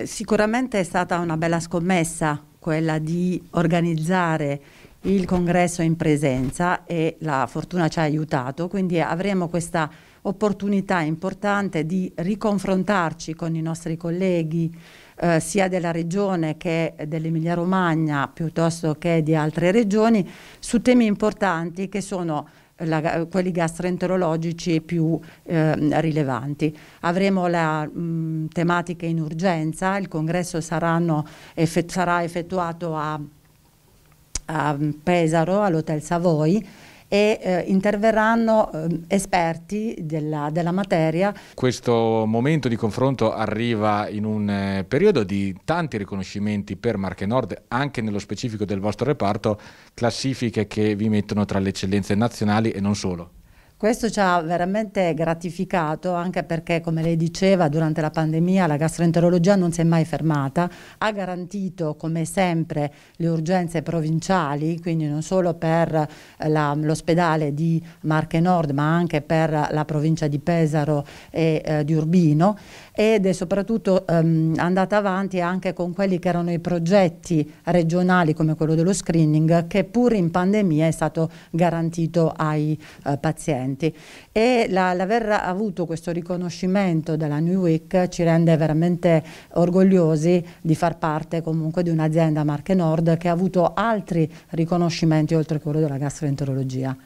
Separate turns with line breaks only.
Eh, sicuramente è stata una bella scommessa quella di organizzare il congresso in presenza e la fortuna ci ha aiutato, quindi avremo questa opportunità importante di riconfrontarci con i nostri colleghi eh, sia della regione che dell'Emilia Romagna piuttosto che di altre regioni su temi importanti che sono la, quelli gastroenterologici più eh, rilevanti. Avremo la mh, mm, tematica in urgenza, il congresso effett sarà effettuato a, a Pesaro, all'Hotel Savoy, e eh, interverranno eh, esperti della, della, materia.
Questo momento di confronto arriva in un eh, periodo di tanti riconoscimenti per Marche Nord, anche nello specifico del vostro reparto, classifiche che vi mettono tra le eccellenze nazionali e non solo.
Questo ci ha veramente gratificato anche perché, come lei diceva, durante la pandemia la gastroenterologia non si è mai fermata, ha garantito come sempre le urgenze provinciali, quindi non solo per eh, l'ospedale di Marche Nord ma anche per la provincia di Pesaro e eh, di Urbino ed è soprattutto ehm, andata avanti anche con quelli che erano i progetti regionali come quello dello screening che pur in pandemia è stato garantito ai eh, pazienti studenti e la, l'aver avuto questo riconoscimento dalla New Week ci rende veramente orgogliosi di far parte comunque di un'azienda Marche Nord che ha avuto altri riconoscimenti oltre a quello della gastroenterologia.